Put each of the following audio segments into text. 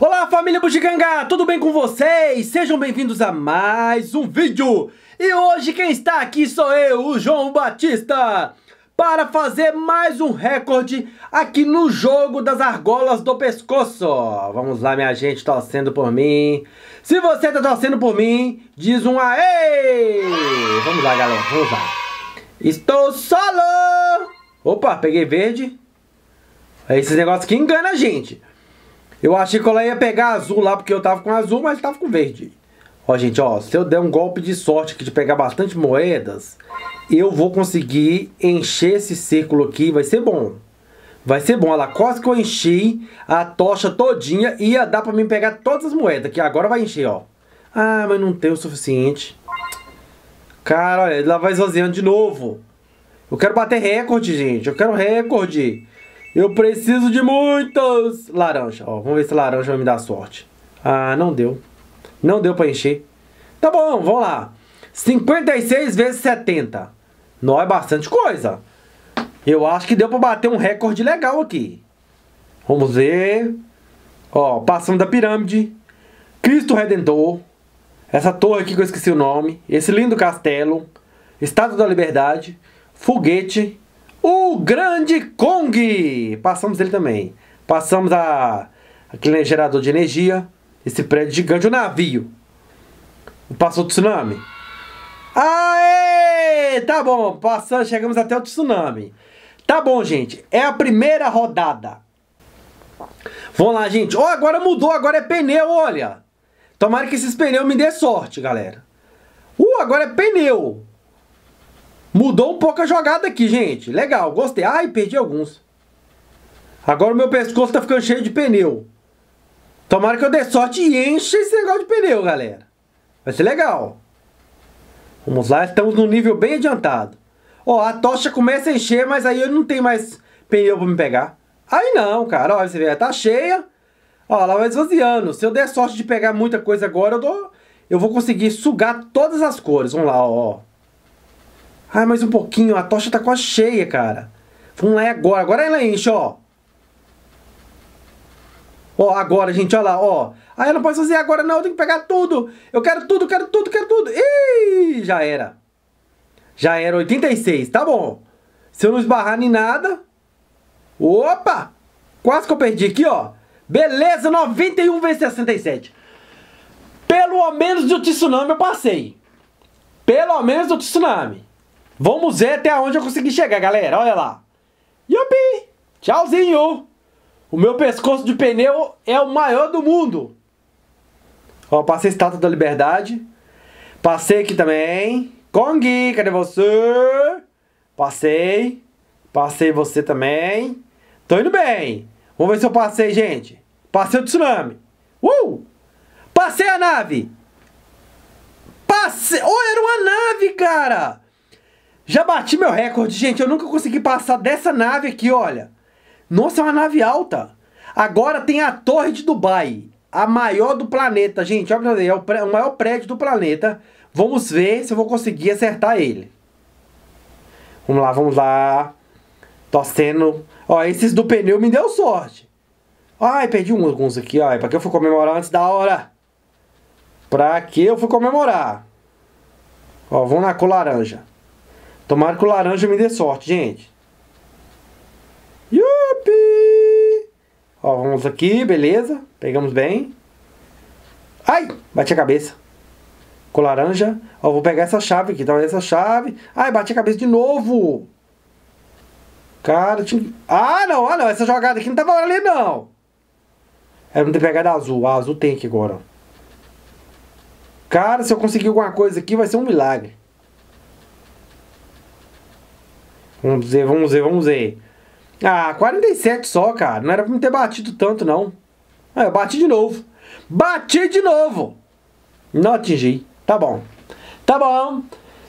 Olá família Bugiganga, tudo bem com vocês? Sejam bem-vindos a mais um vídeo! E hoje quem está aqui sou eu, o João Batista, para fazer mais um recorde aqui no jogo das argolas do pescoço. Vamos lá minha gente, torcendo por mim. Se você está torcendo por mim, diz um aê! Vamos lá galera, vamos lá. Estou solo! Opa, peguei verde. É esses negócios que engana a gente. Eu achei que ela ia pegar azul lá, porque eu tava com azul, mas tava com verde. Ó, gente, ó, se eu der um golpe de sorte aqui de pegar bastante moedas, eu vou conseguir encher esse círculo aqui, vai ser bom. Vai ser bom, lá, quase que eu enchi a tocha todinha e ia dar pra mim pegar todas as moedas, que agora vai encher, ó. Ah, mas não tem o suficiente. Cara, olha, ela vai esvaziando de novo. Eu quero bater recorde, gente, eu quero recorde. Eu preciso de muitos! Laranja, ó. Vamos ver se laranja vai me dar sorte. Ah, não deu. Não deu pra encher. Tá bom, vamos lá. 56 vezes 70. Não é bastante coisa. Eu acho que deu pra bater um recorde legal aqui. Vamos ver. Ó, passando da pirâmide. Cristo Redentor. Essa torre aqui que eu esqueci o nome. Esse lindo castelo. Estátua da Liberdade. Foguete. O Grande Kong! Passamos ele também. Passamos a aquele né, gerador de energia, esse prédio gigante, o navio. Passou o tsunami. Aê! Tá bom, passamos, chegamos até o tsunami. Tá bom, gente. É a primeira rodada. Vamos lá, gente. oh, agora mudou, agora é pneu, olha. Tomara que esses pneus me dê sorte, galera. Uh, agora é pneu. Mudou um pouco a jogada aqui, gente. Legal, gostei. Ai, perdi alguns. Agora o meu pescoço tá ficando cheio de pneu. Tomara que eu dê sorte e encha esse negócio de pneu, galera. Vai ser legal. Vamos lá, estamos num nível bem adiantado. Ó, a tocha começa a encher, mas aí eu não tenho mais pneu pra me pegar. Aí não, cara. Ó, você vê, tá cheia. Ó, ela vai esvaziando. Se eu der sorte de pegar muita coisa agora, eu, dou... eu vou conseguir sugar todas as cores. Vamos lá, ó. Ai, mais um pouquinho. A tocha tá quase cheia, cara. Vamos lá, é agora. Agora ela enche, ó. Ó, agora, gente, olha lá, ó. Ah, eu não posso fazer agora não, eu tenho que pegar tudo. Eu quero tudo, quero tudo, quero tudo. Ih, já era. Já era 86, tá bom. Se eu não esbarrar nem nada... Opa! Quase que eu perdi aqui, ó. Beleza, 91 vezes 67. Pelo menos do tsunami eu passei. Pelo menos do tsunami. Vamos ver até onde eu consegui chegar, galera. Olha lá. Yupi! Tchauzinho! O meu pescoço de pneu é o maior do mundo. Ó, passei a estátua da liberdade. Passei aqui também. Kong, cadê você? Passei. Passei você também. Tô indo bem. Vamos ver se eu passei, gente. Passei o tsunami. Uh! Passei a nave. Passei. Oh, era uma nave, cara. Já bati meu recorde, gente. Eu nunca consegui passar dessa nave aqui, olha. Nossa, é uma nave alta. Agora tem a Torre de Dubai, a maior do planeta, gente. Olha é o, o maior prédio do planeta. Vamos ver se eu vou conseguir acertar ele. Vamos lá, vamos lá. Torcendo. Ó, esses do pneu me deu sorte. Ai, perdi um, alguns aqui, ó. É pra que eu fui comemorar antes da hora? Pra que eu fui comemorar? Ó, vamos na cor laranja. Tomara que o laranja me dê sorte, gente. Yupi! Ó, vamos aqui, beleza. Pegamos bem. Ai, bati a cabeça. Com laranja. Ó, vou pegar essa chave aqui, talvez tá? essa chave. Ai, bati a cabeça de novo. Cara, tinha... Ah, não, ah, não. Essa jogada aqui não tava ali, não. Era não ter pegado azul. A azul tem aqui agora. Cara, se eu conseguir alguma coisa aqui, vai ser um milagre. Vamos ver, vamos ver, vamos ver. Ah, 47 só, cara. Não era pra me ter batido tanto, não. Ah, eu bati de novo. Bati de novo! Não atingi. Tá bom. Tá bom.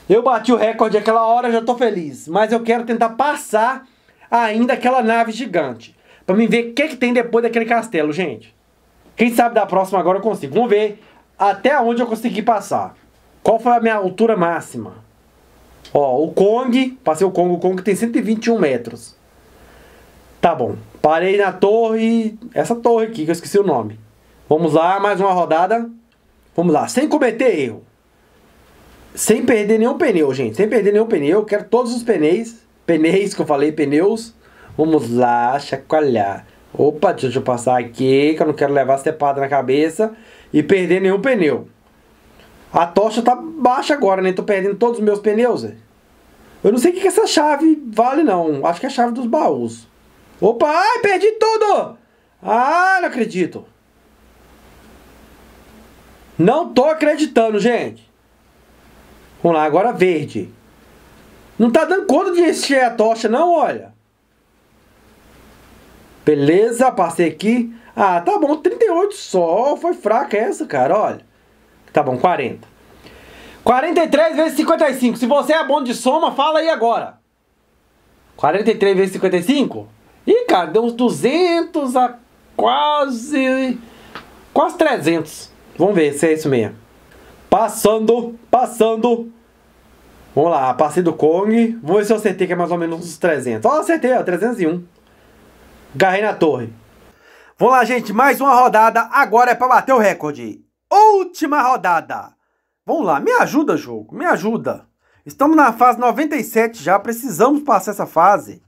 Eu bati o recorde aquela hora, já tô feliz. Mas eu quero tentar passar ainda aquela nave gigante. Pra mim ver o que, que tem depois daquele castelo, gente. Quem sabe da próxima agora eu consigo. Vamos ver até onde eu consegui passar. Qual foi a minha altura máxima? Ó, o Kong, passei o Kong, o Kong tem 121 metros. Tá bom. Parei na torre. Essa torre aqui, que eu esqueci o nome. Vamos lá, mais uma rodada. Vamos lá, sem cometer erro. Sem perder nenhum pneu, gente. Sem perder nenhum pneu. Quero todos os pneus. Pneus que eu falei, pneus. Vamos lá, chacoalhar. Opa, deixa eu passar aqui, que eu não quero levar cepada na cabeça e perder nenhum pneu. A tocha tá baixa agora, né? Tô perdendo todos os meus pneus. Eu não sei o que essa chave vale, não. Acho que é a chave dos baús. Opa, ai, perdi tudo! Ah, não acredito. Não tô acreditando, gente. Vamos lá, agora verde. Não tá dando conta de encher a tocha, não, olha. Beleza, passei aqui. Ah, tá bom, 38 só. Foi fraca essa, cara, olha. Tá bom, 40. 43 vezes 55. Se você é bom de soma, fala aí agora. 43 vezes 55? cara, deu uns 200 a quase. Quase 300. Vamos ver se é isso mesmo. Passando, passando. Vamos lá, passei do Kong. Vamos ver se eu acertei que é mais ou menos uns 300. Ó, acertei, ó, 301. Garrei na torre. Vamos lá, gente, mais uma rodada. Agora é para bater o recorde. Última rodada. Vamos lá, me ajuda, jogo, me ajuda. Estamos na fase 97 já, precisamos passar essa fase.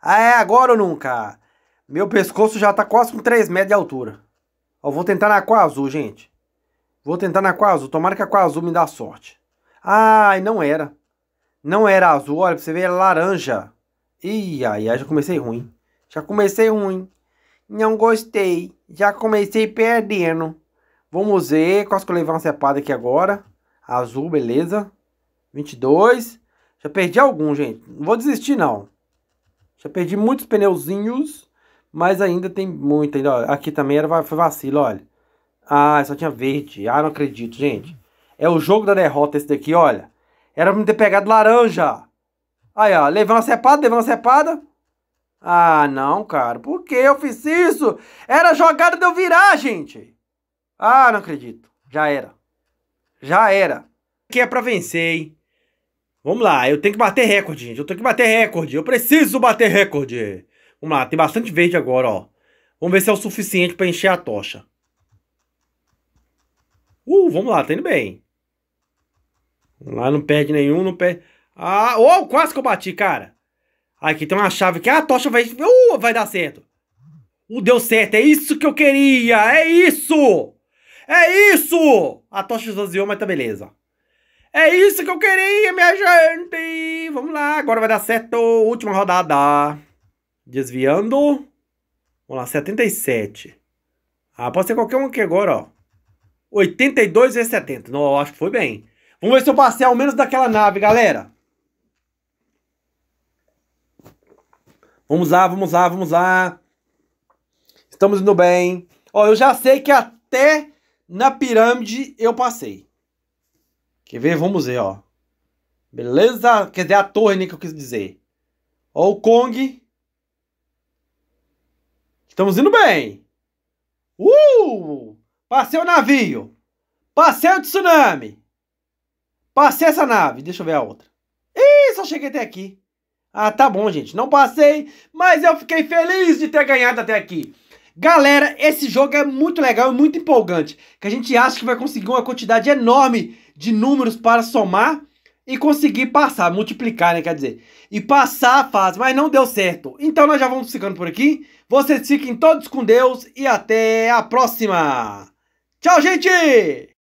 Ah, é agora ou nunca? Meu pescoço já tá quase com 3 metros de altura. Ó, vou tentar na Aqua Azul, gente. Vou tentar na Aqua Azul. Tomara que a Aqua Azul me dá sorte. Ai, não era. Não era azul. Olha, pra você ver, é laranja. Ih, ai, ai, já comecei ruim. Já comecei ruim. Não gostei. Já comecei perdendo. Vamos ver. Quase que eu levei uma cepada aqui agora. Azul, beleza. 22. Já perdi algum, gente. Não vou desistir, não. Já perdi muitos pneuzinhos, mas ainda tem muito. Ainda, aqui também era, foi vacilo, olha. Ah, só tinha verde. Ah, não acredito, gente. É o jogo da derrota esse daqui, olha. Era pra me ter pegado laranja. Aí, ó, levei uma cepada, levei uma cepada. Ah, não, cara. Por que eu fiz isso? Era jogada de eu virar, gente. Ah, não acredito. Já era. Já era. Que é pra vencer, hein? Vamos lá, eu tenho que bater recorde, gente. Eu tenho que bater recorde. Eu preciso bater recorde. Vamos lá, tem bastante verde agora, ó. Vamos ver se é o suficiente para encher a tocha. Uh, vamos lá, tá indo bem. Vamos lá, não perde nenhum, não perde... Ah, oh, quase que eu bati, cara. Aqui tem uma chave que ah, a tocha vai... Uh, vai dar certo. Uh, deu certo, é isso que eu queria, é isso! É isso! A tocha esvaziou, mas tá beleza. É isso que eu queria, minha gente! Vamos lá, agora vai dar certo. Última rodada. Desviando. Vamos lá, 77. Ah, pode ser qualquer um aqui agora, ó. 82 vezes 70. Não, acho que foi bem. Vamos ver se eu passei ao menos daquela nave, galera. Vamos lá, vamos lá, vamos lá. Estamos indo bem. Ó, eu já sei que até na pirâmide eu passei. Quer ver? Vamos ver, ó. Beleza? Quer dizer, a torre, né, que eu quis dizer. Ó o Kong. Estamos indo bem. Uh! Passei o navio. Passei o tsunami. Passei essa nave. Deixa eu ver a outra. Ih, só cheguei até aqui. Ah, tá bom, gente. Não passei, mas eu fiquei feliz de ter ganhado até aqui. Galera, esse jogo é muito legal, e muito empolgante. Que a gente acha que vai conseguir uma quantidade enorme de números para somar e conseguir passar, multiplicar, né, quer dizer, e passar a fase, mas não deu certo. Então nós já vamos ficando por aqui. Vocês fiquem todos com Deus e até a próxima. Tchau, gente!